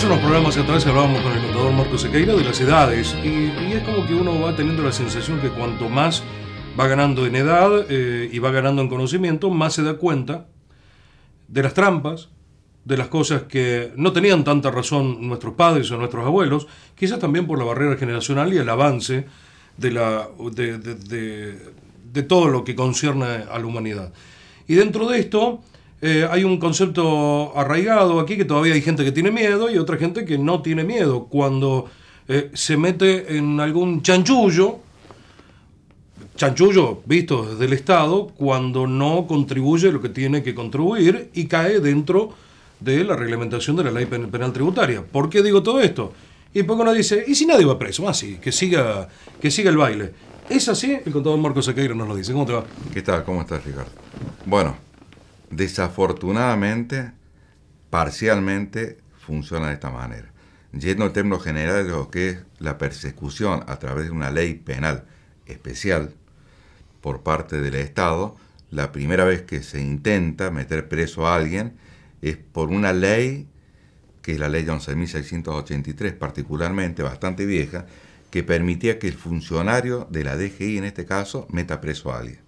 Hace unos programas atrás hablábamos con el contador Marco Sequeira de las edades y, es como que uno va teniendo la sensación que cuanto más va ganando en edad eh, y va ganando en conocimiento, más se da cuenta de las trampas, de las cosas que no tenían tanta razón nuestros padres o nuestros abuelos, quizás también por la barrera generacional y el avance de, la, de, de todo lo que concierne a la humanidad. Y dentro de esto, eh, hay un concepto arraigado aquí que todavía hay gente que tiene miedo y otra gente que no tiene miedo. Cuando eh, se mete en algún chanchullo, chanchullo visto desde el Estado, cuando no contribuye lo que tiene que contribuir y cae dentro de la reglamentación de la ley penal tributaria. ¿Por qué digo todo esto? Y poco uno dice, ¿y si nadie va preso? Así, que siga, que siga el baile. ¿Es así? El contador Marcos Sequeira nos lo dice. ¿Cómo te va? ¿Qué tal? ¿Cómo estás, Ricardo? Bueno desafortunadamente, parcialmente funciona de esta manera. Yendo al término general de lo que es la persecución a través de una ley penal especial por parte del Estado, la primera vez que se intenta meter preso a alguien es por una ley, que es la ley de 11.683 particularmente, bastante vieja, que permitía que el funcionario de la DGI en este caso meta preso a alguien,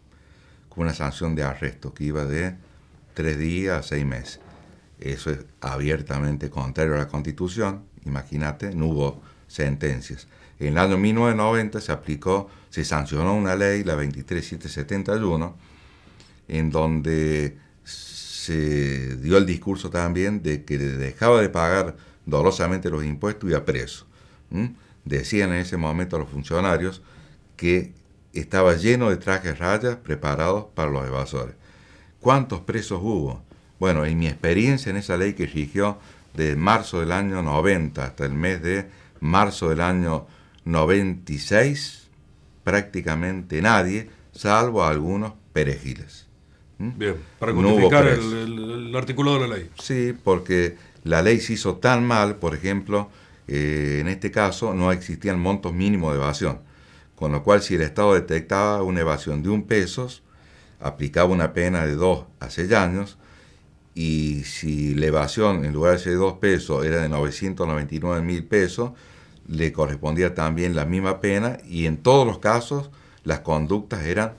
con una sanción de arresto que iba de tres días, seis meses. Eso es abiertamente contrario a la Constitución. Imagínate, no hubo sentencias. En el año 1990 se aplicó, se sancionó una ley, la 23771, en donde se dio el discurso también de que dejaba de pagar dolosamente los impuestos y a preso. ¿Mm? Decían en ese momento los funcionarios que estaba lleno de trajes rayas preparados para los evasores. ¿Cuántos presos hubo? Bueno, en mi experiencia en esa ley que exigió de marzo del año 90 hasta el mes de marzo del año 96, prácticamente nadie, salvo algunos perejiles. ¿Mm? Bien, para justificar el, artículo de la ley. Sí, porque la ley se hizo tan mal, por ejemplo, eh, en este caso no existían montos mínimos de evasión, con lo cual si el Estado detectaba una evasión de un peso aplicaba una pena de dos a seis años y si la evasión en lugar de ser dos pesos era de 999 mil pesos, le correspondía también la misma pena y en todos los casos las conductas eran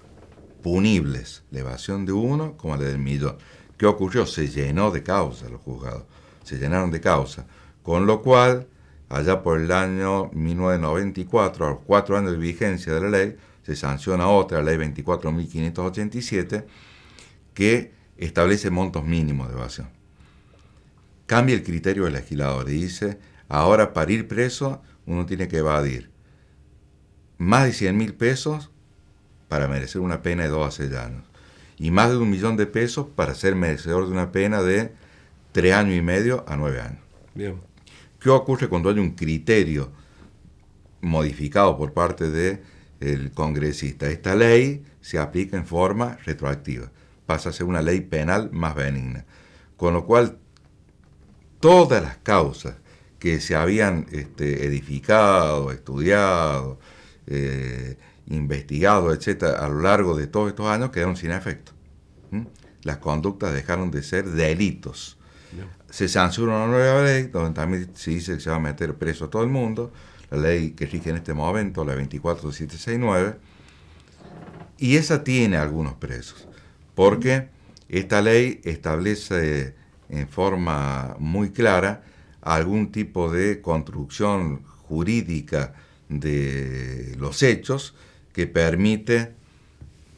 punibles, la evasión de uno como la del millón. ¿Qué ocurrió? Se llenó de causa los juzgados, se llenaron de causa, con lo cual allá por el año 1994, a los cuatro años de vigencia de la ley, se sanciona otra, la ley 24.587, que establece montos mínimos de evasión. Cambia el criterio del legislador y dice, ahora para ir preso uno tiene que evadir más de 100 mil pesos para merecer una pena de dos a años y más de un millón de pesos para ser merecedor de una pena de tres años y medio a nueve años. ¿Qué ocurre cuando hay un criterio modificado por parte de el congresista. Esta ley se aplica en forma retroactiva, pasa a ser una ley penal más benigna, con lo cual todas las causas que se habían este, edificado, estudiado, eh, investigado, etcétera, a lo largo de todos estos años quedaron sin efecto. Las conductas dejaron de ser delitos. Se sanciona una nueva ley donde también se dice que se va a meter preso a todo el mundo la ley que rige en este momento, la 24769, y esa tiene algunos presos, porque esta ley establece en forma muy clara algún tipo de construcción jurídica de los hechos que permite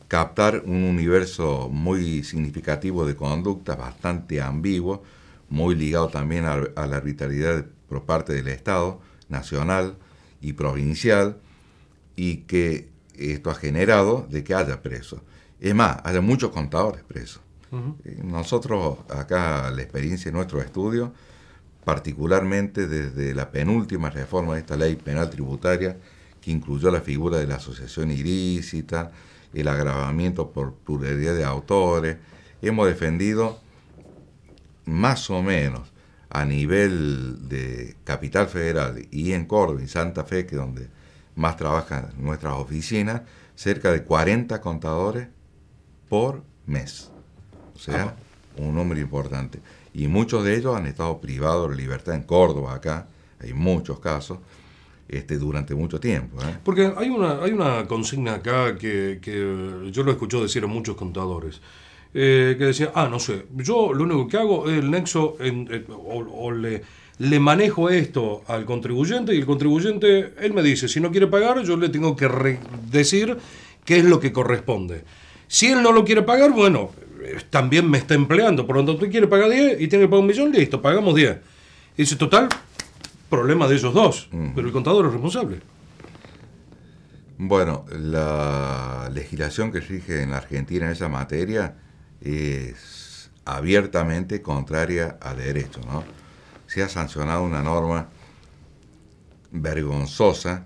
captar un universo muy significativo de conducta, bastante ambiguo, muy ligado también a, la arbitrariedad por parte del Estado nacional, y provincial y que esto ha generado de que haya presos. Es más, haya muchos contadores presos. Eh, nosotros acá, la experiencia en nuestro estudio, particularmente desde la penúltima reforma de esta ley penal tributaria, que incluyó la figura de la asociación ilícita, el agravamiento por pluralidad de autores, hemos defendido más o menos a nivel de Capital Federal y en Córdoba y Santa Fe, que es donde más trabajan nuestras oficinas, cerca de 40 contadores por mes. O sea, un número importante. Y muchos de ellos han estado privados de libertad en Córdoba, acá, hay muchos casos, este, durante mucho tiempo. ¿eh? Porque hay una, hay una consigna acá que, que yo lo escucho decir a muchos contadores. Eh, que decía, ah, no sé, yo lo único que hago es el nexo eh, o, le, manejo esto al contribuyente y el contribuyente, él me dice, si no quiere pagar, yo le tengo que decir qué es lo que corresponde. Si él no lo quiere pagar, bueno, eh, también me está empleando, por lo tanto, tú quiere pagar 10 y tiene que pagar un millón, listo, pagamos 10. Y dice, total, problema de ellos dos, pero el contador es responsable. Bueno, la legislación que rige en la Argentina en esa materia es abiertamente contraria al derecho. ¿no? Se ha sancionado una norma vergonzosa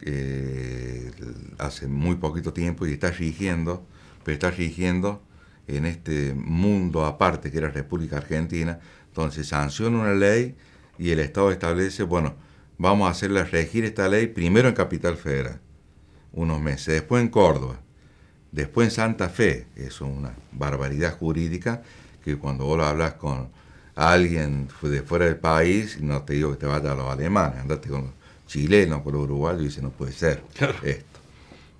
eh, hace muy poquito tiempo y está rigiendo, pero está rigiendo en este mundo aparte que era República Argentina, donde se sanciona una ley y el Estado establece, bueno, vamos a hacerla regir esta ley primero en Capital Federal, unos meses, después en Córdoba, Después en Santa Fe, es una barbaridad jurídica que cuando vos lo hablas con alguien de fuera del país, no te digo que te vayas a los alemanes, andate con los chilenos, con los uruguayos, y dice, no puede ser esto.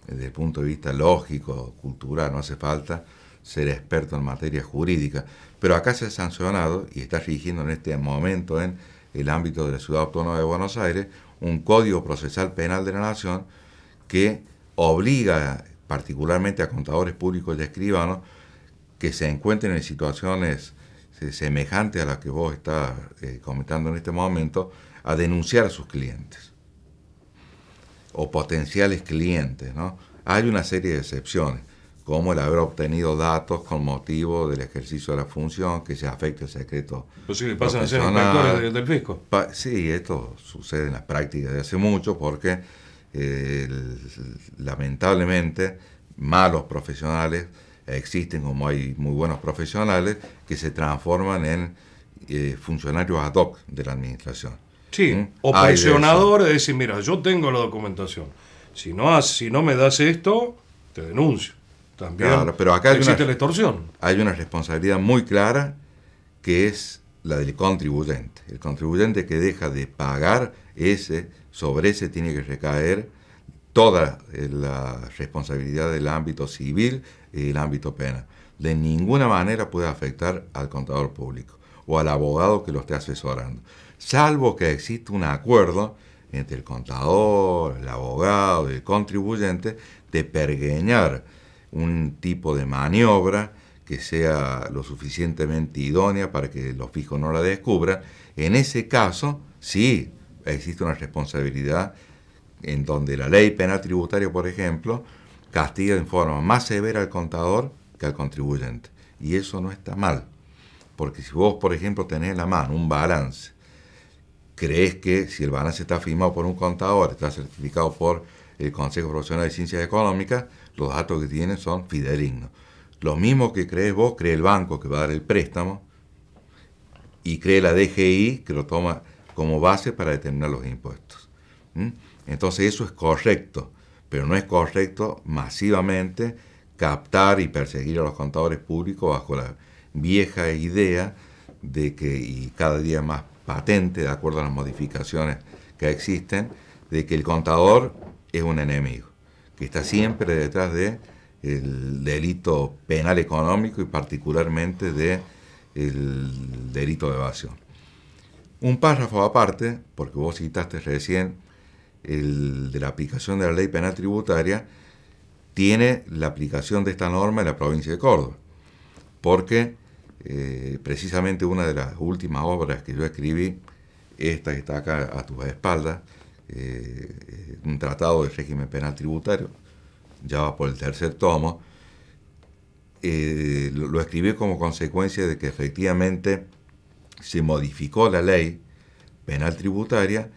Desde el punto de vista lógico, cultural, no hace falta ser experto en materia jurídica. Pero acá se ha sancionado y está rigiendo en este momento en el ámbito de la Ciudad Autónoma de Buenos Aires un Código Procesal Penal de la Nación que obliga particularmente a contadores públicos y escribanos, que se encuentren en situaciones eh, semejantes a las que vos estás eh, comentando en este momento, a denunciar a sus clientes o potenciales clientes. ¿no? Hay una serie de excepciones, como el haber obtenido datos con motivo del ejercicio de la función que se afecte el secreto. Pues pasan a ser del fisco. sí, esto sucede en la práctica de hace mucho porque lamentablemente malos profesionales existen como hay muy buenos profesionales que se transforman en eh, funcionarios ad hoc de la administración. Sí, ¿Mm? o presionadores decir, mira, yo tengo la documentación, si no, si no me das esto, te denuncio. También pero acá existe la extorsión. Hay una responsabilidad muy clara que es la del contribuyente. El contribuyente que deja de pagar ese sobre ese tiene que recaer toda eh, la responsabilidad del ámbito civil y el ámbito penal. De ninguna manera puede afectar al contador público o al abogado que lo esté asesorando, salvo que exista un acuerdo entre el contador, el abogado y el contribuyente de pergueñar un tipo de maniobra que sea lo suficientemente idónea para que los fijos no la descubran. En ese caso, sí, existe una responsabilidad en donde la ley penal tributaria, por ejemplo, castiga en forma más severa al contador que al contribuyente. Y eso no está mal, porque si vos, por ejemplo, tenés en la mano un balance, crees que si el balance está firmado por un contador, está certificado por el Consejo Profesional de Ciencias Económicas, los datos que tiene son fidedignos. Lo mismo que crees vos, cree el banco que va a dar el préstamo y cree la DGI que lo toma como base para determinar los impuestos. Entonces eso es correcto, pero no es correcto masivamente captar y perseguir a los contadores públicos bajo la vieja idea de que, y cada día más patente de acuerdo a las modificaciones que existen, de que el contador es un enemigo, que está siempre detrás de el delito penal económico y particularmente de el delito de evasión un párrafo aparte, porque vos citaste recién el de la aplicación de la ley penal tributaria, tiene la aplicación de esta norma en la provincia de Córdoba, porque eh, precisamente una de las últimas obras que yo escribí, esta que está acá a tu espalda, eh, un tratado de régimen penal tributario, ya va por el tercer tomo, eh, lo escribí como consecuencia de que efectivamente se modificó la ley penal tributaria,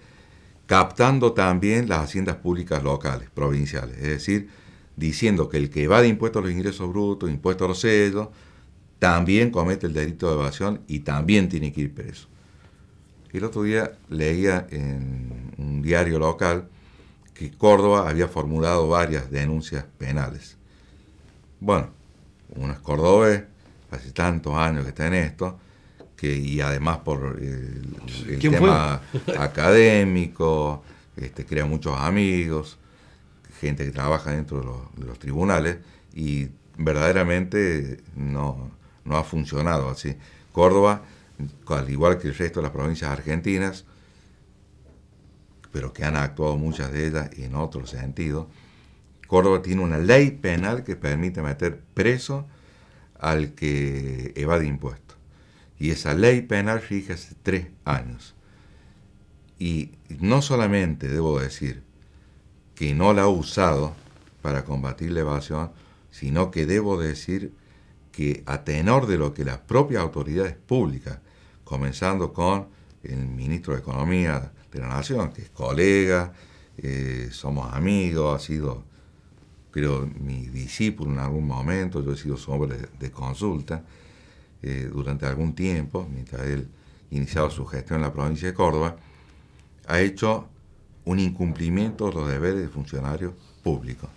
captando también las haciendas públicas locales, provinciales, es decir, diciendo que el que de impuestos a los ingresos brutos, impuestos a los sellos, también comete el delito de evasión y también tiene que ir preso. El otro día leía en un diario local que Córdoba había formulado varias denuncias penales. Bueno, uno es cordobés, hace tantos años que está en esto, que, y además por eh, el, tema académico, este, crea muchos amigos, gente que trabaja dentro de los, tribunales y verdaderamente no, no, ha funcionado así. Córdoba, al igual que el resto de las provincias argentinas, pero que han actuado muchas de ellas en otro sentido, Córdoba tiene una ley penal que permite meter preso al que evade impuestos. Y esa ley penal fija hace tres años. Y no solamente debo decir que no la ha usado para combatir la evasión, sino que debo decir que a tenor de lo que las propias autoridades públicas, comenzando con el ministro de Economía de la Nación, que es colega, eh, somos amigos, ha sido, creo, mi discípulo en algún momento, yo he sido su hombre de consulta, eh, durante algún tiempo, mientras él iniciaba su gestión en la provincia de Córdoba, ha hecho un incumplimiento de los deberes de funcionario público.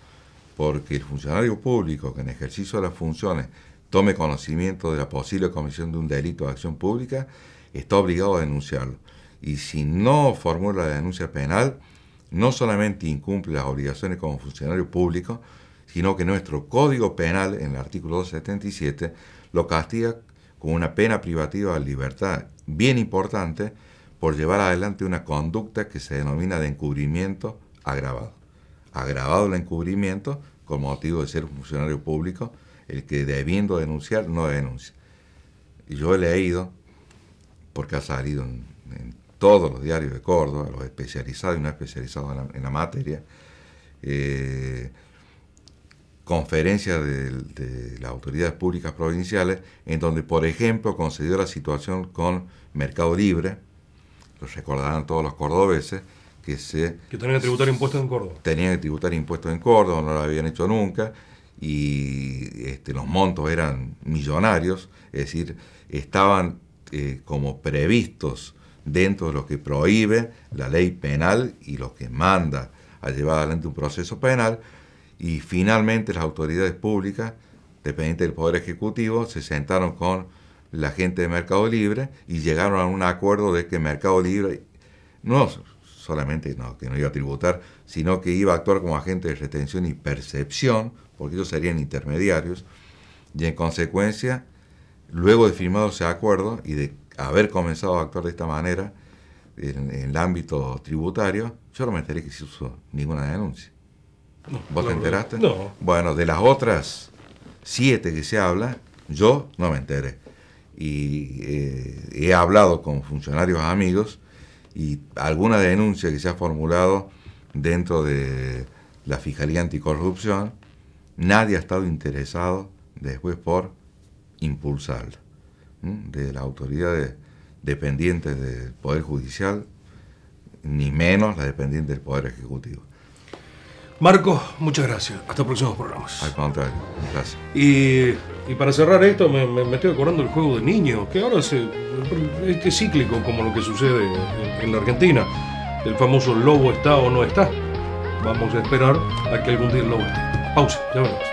Porque el funcionario público que en ejercicio de las funciones tome conocimiento de la posible comisión de un delito de acción pública, está obligado a denunciarlo. Y si no formula la denuncia penal, no solamente incumple las obligaciones como funcionario público, sino que nuestro Código Penal, en el artículo 277, lo castiga con una pena privativa de libertad bien importante por llevar adelante una conducta que se denomina de encubrimiento agravado. Agravado el encubrimiento con motivo de ser un funcionario público, el que debiendo denunciar no denuncia. Y yo he leído, porque ha salido en, todos los diarios de Córdoba, los especializados y no especializados en la, materia, eh, conferencia de, las autoridades públicas provinciales, en donde, por ejemplo, concedió la situación con Mercado Libre, lo recordarán todos los cordobeses, que se... Que tenían que tributar impuestos en Córdoba. Tenían que tributar impuestos en Córdoba, no lo habían hecho nunca, y este, los montos eran millonarios, es decir, estaban eh, como previstos dentro de lo que prohíbe la ley penal y lo que manda a llevar adelante un proceso penal, y finalmente las autoridades públicas, dependiente del Poder Ejecutivo, se sentaron con la gente de Mercado Libre y llegaron a un acuerdo de que Mercado Libre no solamente no, que no iba a tributar, sino que iba a actuar como agente de retención y percepción, porque ellos serían intermediarios, y en consecuencia, luego de firmado ese acuerdo y de haber comenzado a actuar de esta manera en, en el ámbito tributario, yo no me enteré que se hizo ninguna denuncia. ¿Vos te enteraste? No. Bueno, de las otras siete que se habla, yo no me enteré. Y eh, he hablado con funcionarios amigos y alguna denuncia que se ha formulado dentro de la Fiscalía Anticorrupción, nadie ha estado interesado después por impulsarla. De las autoridades dependientes del Poder Judicial, ni menos la dependiente del Poder Ejecutivo. Marco, muchas gracias. Hasta próximos programas. Al contrario, gracias. Y, para cerrar esto, me, estoy acordando del juego de niños, que ahora este es cíclico como lo que sucede en, la Argentina. El famoso lobo está o no está. Vamos a esperar a que algún día el lobo esté. Pausa, ya veremos.